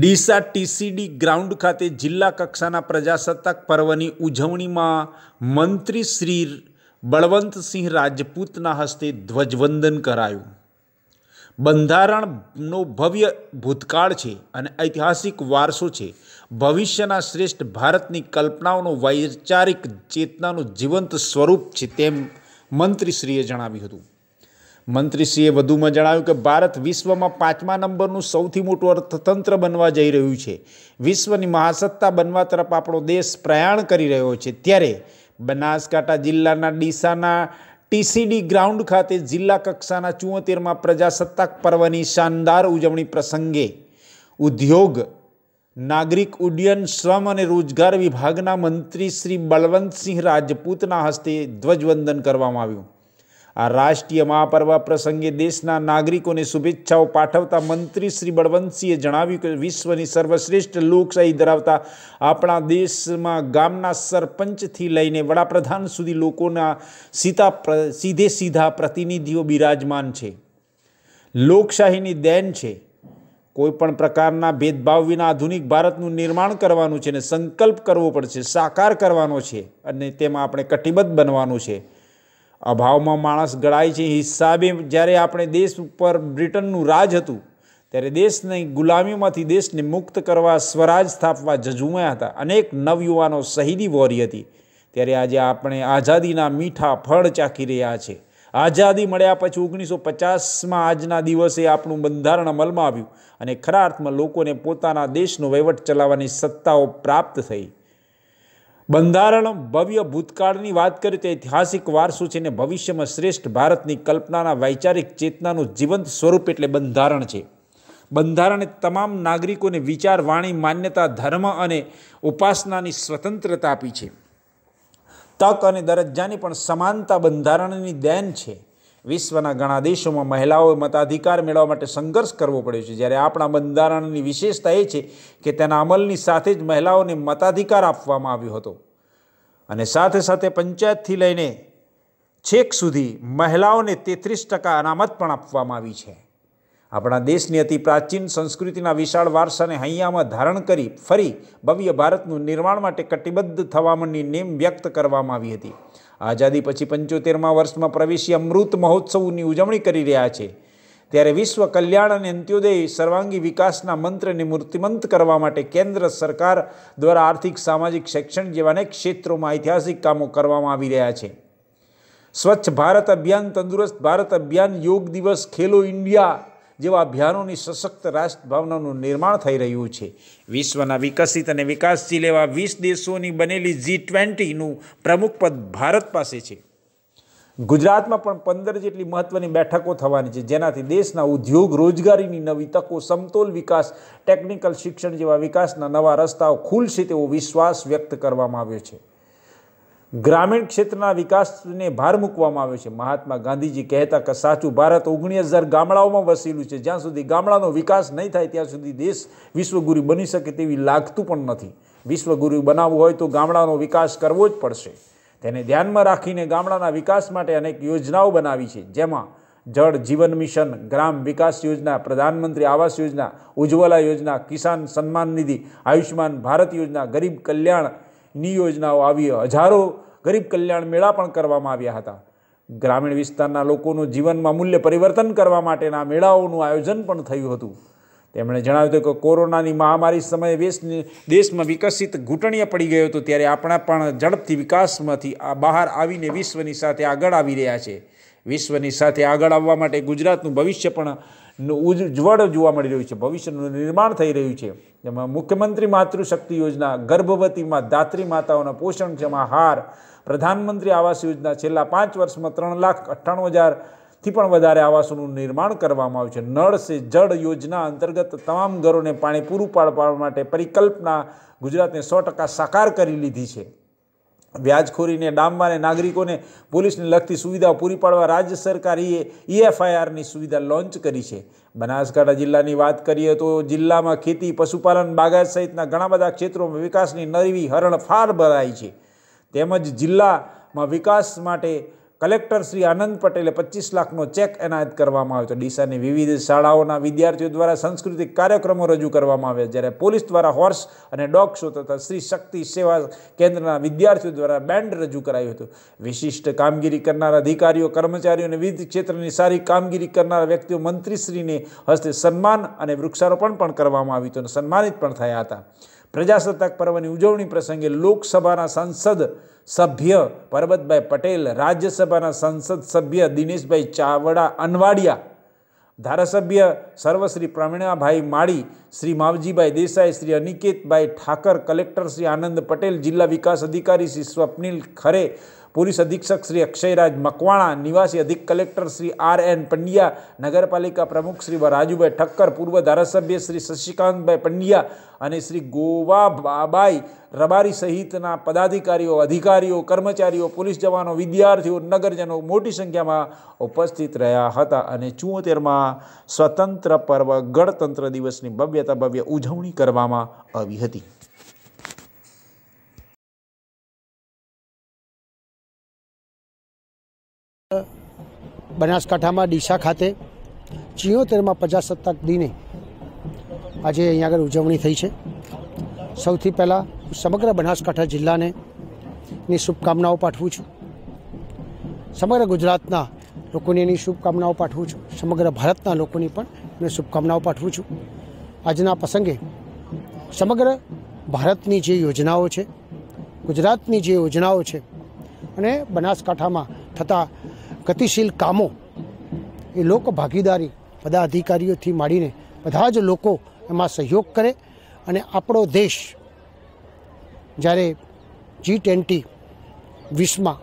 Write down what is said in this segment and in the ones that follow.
Deesa TCD ground ખાતે જિલ્લા કક્ષાના પ્રજાસત્તાક પર્વની ઉજવણીમાં મંત્રી શ્રી બળવંતસિંહ રાજપૂતના હસ્તે ધ્વજવંદન કરાયું બંધારણનો ભવ્ય ભૂતકાળ છે અને ઐતિહાસિક વારસો છે ભવિષ્યના શ્રેષ્ઠ ભારતની કલ્પનાઓનો વૈચારિક ચેતનાનું જીવંત સ્વરૂપ છે તેમ મંત્રીશ્રીએ જણાવ્યું હતું મંત્રીશ્રીએ વધુમાં જણાવ્યું કે ભારત વિશ્વમાં પાંચમા નંબરનું સૌથી મોટું અર્થતંત્ર બનવા જઈ રહ્યું છે વિશ્વની મહાસત્તા બનવા તરફ આપણો દેશ પ્રયાણ કરી રહ્યો છે ત્યારે બનાસકાંઠા જિલ્લાના ડીસાના ટીસીડી ગ્રાઉન્ડ ખાતે જિલ્લા કક્ષાના ચુંવોતેરમાં પ્રજાસત્તાક પર્વની શાનદાર ઉજવણી પ્રસંગે ઉદ્યોગ નાગરિક ઉડ્ડયન શ્રમ અને રોજગાર વિભાગના મંત્રી શ્રી બળવંતસિંહ રાજપૂતના હસ્તે ધ્વજવંદન કરવામાં આવ્યું આ રાષ્ટ્રીય મહાપર્વ પ્રસંગે દેશના નાગરિકોને શુભેચ્છાઓ પાઠવતા મંત્રી શ્રી બળવંતસિંહે જણાવ્યું કે વિશ્વની સર્વશ્રેષ્ઠ લોકશાહી ધરાવતા આપણા દેશમાં ગામના સરપંચથી લઈને વડાપ્રધાન સુધી લોકોના સીધા સીધે સીધા પ્રતિનિધિઓ બિરાજમાન છે લોકશાહીની દેન છે કોઈપણ પ્રકારના ભેદભાવ વિના આધુનિક ભારતનું નિર્માણ કરવાનું છે અને સંકલ્પ કરવો પડશે સાકાર કરવાનો છે અને તેમાં આપણે કટિબદ્ધ બનવાનું છે અભાવમાં માણસ ગળાય છે હિસાબે જ્યારે આપણે દેશ ઉપર બ્રિટનનું રાજ હતું ત્યારે દેશને ગુલામીમાંથી દેશને મુક્ત કરવા સ્વરાજ સ્થાપવા જજુમાયા હતા અનેક નવયુવાનો શહીદી વોરી હતી ત્યારે આજે આપણે આઝાદીના મીઠા ફળ ચાખી રહ્યા છે આઝાદી મળ્યા પછી ઓગણીસો પચાસમાં આજના દિવસે આપણું બંધારણ અમલમાં આવ્યું અને ખરા અર્થમાં લોકોને પોતાના દેશનો વહીવટ ચલાવવાની સત્તાઓ પ્રાપ્ત થઈ બંધારણ ભવ્ય ભૂતકાળની વાત કરીએ તો ઐતિહાસિક વારસો છે અને ભવિષ્યમાં શ્રેષ્ઠ ભારતની કલ્પનાના વૈચારિક ચેતનાનું જીવંત સ્વરૂપ એટલે બંધારણ છે બંધારણે તમામ નાગરિકોને વિચાર વાણી માન્યતા ધર્મ અને ઉપાસનાની સ્વતંત્રતા આપી છે તક અને દરજ્જાની પણ સમાનતા બંધારણની દેન છે વિશ્વના ઘણા દેશોમાં મહિલાઓએ મતાધિકાર મેળવવા માટે સંઘર્ષ કરવો પડ્યો છે જ્યારે આપણા બંધારણની વિશેષતા એ છે કે તેના અમલની સાથે જ મહિલાઓને મતાધિકાર આપવામાં આવ્યો હતો અને સાથે સાથે પંચાયતથી લઈને છેક સુધી મહિલાઓને તેત્રીસ ટકા અનામત પણ આપવામાં આવી છે આપણા દેશની અતિ પ્રાચીન સંસ્કૃતિના વિશાળ વારસાને હૈયામાં ધારણ કરી ફરી ભવ્ય ભારતનું નિર્માણ માટે કટિબદ્ધ થવામાંની નેમ વ્યક્ત કરવામાં આવી હતી આઝાદી પછી પંચોતેરમાં વર્ષમાં પ્રવેશી અમૃત મહોત્સવની ઉજવણી કરી રહ્યા છે ત્યારે વિશ્વ કલ્યાણ અને અંત્યોદય સર્વાંગી વિકાસના મંત્રને મૂર્તિમંત કરવા માટે કેન્દ્ર સરકાર દ્વારા આર્થિક સામાજિક શૈક્ષણિક જેવા અનેક ક્ષેત્રોમાં ઐતિહાસિક કામો કરવામાં આવી રહ્યા છે સ્વચ્છ ભારત અભિયાન તંદુરસ્ત ભારત અભિયાન યોગ દિવસ ખેલો ઇન્ડિયા જેવા અભિયાનોની સશક્ત રાષ્ટ્ર ભાવનાનું નિર્માણ થઈ રહ્યું છે વિશ્વના વિકસિત અને વિકાસશીલ એવા વીસ દેશોની બનેલી જી ટ્વેન્ટીનું પ્રમુખ પદ ભારત પાસે છે ગુજરાતમાં પણ પંદર જેટલી મહત્વની બેઠકો થવાની છે જેનાથી દેશના ઉદ્યોગ રોજગારીની નવી તકો સમતોલ વિકાસ ટેકનિકલ શિક્ષણ જેવા વિકાસના નવા રસ્તાઓ ખુલશે તેવો વિશ્વાસ વ્યક્ત કરવામાં આવ્યો છે ગ્રામીણ ક્ષેત્રના વિકાસને ભાર મૂકવામાં આવ્યો છે મહાત્મા ગાંધીજી કહેતા કે સાચું ભારત ઓગણીસ હજાર ગામડાઓમાં વસેલું છે જ્યાં સુધી ગામડાનો વિકાસ નહીં થાય ત્યાં સુધી દેશ વિશ્વગુરુ બની શકે તેવી લાગતું પણ નથી વિશ્વગુરુ બનાવવું હોય તો ગામડાનો વિકાસ કરવો જ પડશે તેને ધ્યાનમાં રાખીને ગામડાના વિકાસ માટે અનેક યોજનાઓ બનાવી છે જેમાં જળ જીવન મિશન ગ્રામ વિકાસ યોજના પ્રધાનમંત્રી આવાસ યોજના ઉજ્જવલા યોજના કિસાન સન્માન નિધિ આયુષ્યમાન ભારત યોજના ગરીબ કલ્યાણ ની યોજનાઓ આવી હજારો ગરીબ કલ્યાણ મેળા પણ કરવામાં આવ્યા હતા ગ્રામીણ વિસ્તારના લોકોનું જીવનમાં મૂલ્ય પરિવર્તન કરવા માટેના મેળાઓનું આયોજન પણ થયું હતું તેમણે જણાવ્યું હતું કે કોરોનાની મહામારી સમયે વેશ દેશમાં વિકસિત ઘૂંટણીએ પડી ગયો હતો ત્યારે આપણા પણ ઝડપથી વિકાસમાંથી આ બહાર આવીને વિશ્વની સાથે આગળ આવી રહ્યા છે વિશ્વની સાથે આગળ આવવા માટે ગુજરાતનું ભવિષ્ય પણ ઉજ્જવળ જોવા મળી રહ્યું છે ભવિષ્યનું નિર્માણ થઈ રહ્યું છે જેમાં મુખ્યમંત્રી માતૃશક્તિ યોજના ગર્ભવતીમાં દાત્રી માતાઓના પોષણ જેમાં હાર પ્રધાનમંત્રી આવાસ યોજના છેલ્લા પાંચ વર્ષમાં ત્રણ લાખ અઠ્ઠાણું હજારથી પણ વધારે આવાસોનું નિર્માણ કરવામાં આવ્યું છે નળ સે જળ યોજના અંતર્ગત તમામ ઘરોને પાણી પૂરું પાડવા માટે પરિકલ્પના ગુજરાતને સો ટકા સાકાર કરી લીધી છે વ્યાજખોરીને ડામવાને નાગરિકોને પોલીસને લગતી સુવિધાઓ પૂરી પાડવા રાજ્ય સરકારે ઈએફઆઈઆરની સુવિધા લોન્ચ કરી છે બનાસકાંઠા જિલ્લાની વાત કરીએ તો જિલ્લામાં ખેતી પશુપાલન બાગાત સહિતના ઘણા બધા ક્ષેત્રોમાં વિકાસની નવી હરણફાર ભરાય છે તેમજ જિલ્લામાં વિકાસ માટે કલેક્ટર શ્રી આનંદ પટેલે પચીસ લાખનો ચેક એનાયત કરવામાં આવ્યો હતો ડીસાની વિવિધ શાળાઓના વિદ્યાર્થીઓ દ્વારા સાંસ્કૃતિક કાર્યક્રમો રજૂ કરવામાં આવ્યા જ્યારે પોલીસ દ્વારા હોર્સ અને ડોગ શો તથા શ્રી શક્તિ સેવા કેન્દ્રના વિદ્યાર્થીઓ દ્વારા બેન્ડ રજૂ કરાયું હતું વિશિષ્ટ કામગીરી કરનાર અધિકારીઓ કર્મચારીઓ અને વિવિધ ક્ષેત્રની સારી કામગીરી કરનાર વ્યક્તિઓ મંત્રીશ્રીને હસ્તે સન્માન અને વૃક્ષારોપણ પણ કરવામાં આવ્યું હતું અને સન્માનિત પણ થયા હતા પ્રજાસત્તાક પર્વની ઉજવણી પ્રસંગે લોકસભાના સાંસદ સભ્ય પરબતભાઈ પટેલ રાજ્યસભાના સંસદ સભ્ય દિનેશભાઈ ચાવડા અનવાડિયા ધારાસભ્ય સર્વશ્રી પ્રવીણાભાઈ માળી શ્રી માવજીભાઈ દેસાઈ શ્રી અનિકેતભાઈ ઠાકર કલેક્ટર શ્રી આનંદ પટેલ જિલ્લા વિકાસ અધિકારી શ્રી સ્વપ્નિલ ખરે પોલીસ અધિક્ષક શ્રી અક્ષયરાજ મકવાણા નિવાસી અધિક collector Shri R N Pandya નગરપાલિકા પ્રમુખ શ્રી રાજુભાઈ ઠક્કર પૂર્વ ધારાસભ્ય શ્રી શશિકાંતભાઈ પંડ્યા અને શ્રી ગોવા બાબાઈ રબારી સહિતના પદાધિકારીઓ અધિકારીઓ કર્મચારીઓ પોલીસ જવાનો વિદ્યાર્થીઓ નગરજનો મોટી સંખ્યામાં ઉપસ્થિત રહ્યા હતા અને ચુંવોતેરમાં સ્વતંત્ર પર્વ ગણતંત્ર દિવસની ભવ્યતા ભવ્ય ઉજવણી કરવામાં આવી હતી બનાસકાંઠામાં ડીસા ખાતે ચિયોતેરમાં પ્રજાસત્તાક દિને આજે અહીં આગળ ઉજવણી થઈ છે સૌથી પહેલાં સમગ્ર બનાસકાંઠા જિલ્લાને ની શુભકામનાઓ પાઠવું છું સમગ્ર ગુજરાતના લોકોને એની શુભકામનાઓ પાઠવું છું સમગ્ર ભારતના લોકોની પણ એને શુભકામનાઓ પાઠવું છું આજના પ્રસંગે સમગ્ર ભારતની જે યોજનાઓ છે ગુજરાતની જે યોજનાઓ છે અને બનાસકાંઠામાં થતા ગતિશીલ કામો એ લોક ભાગીદારી બધા અધિકારીઓથી માંડીને બધા જ લોકો એમાં સહયોગ કરે અને આપણો દેશ જ્યારે જી ટ્વેન્ટી વીસમાં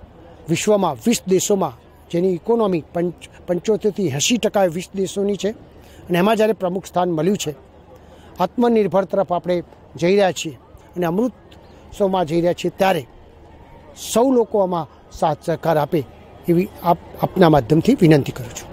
વિશ્વમાં વીસ દેશોમાં જેની ઇકોનોમી પંચ પંચોતેરથી એંસી ટકા વીસ દેશોની છે અને એમાં જ્યારે પ્રમુખ સ્થાન મળ્યું છે આત્મનિર્ભર તરફ આપણે જઈ રહ્યા છીએ અને અમૃતસોમાં જઈ રહ્યા છીએ ત્યારે સૌ લોકો આમાં સાથ સહકાર આપે એવી આપ આપના માધ્યમથી વિનંતી કરું છું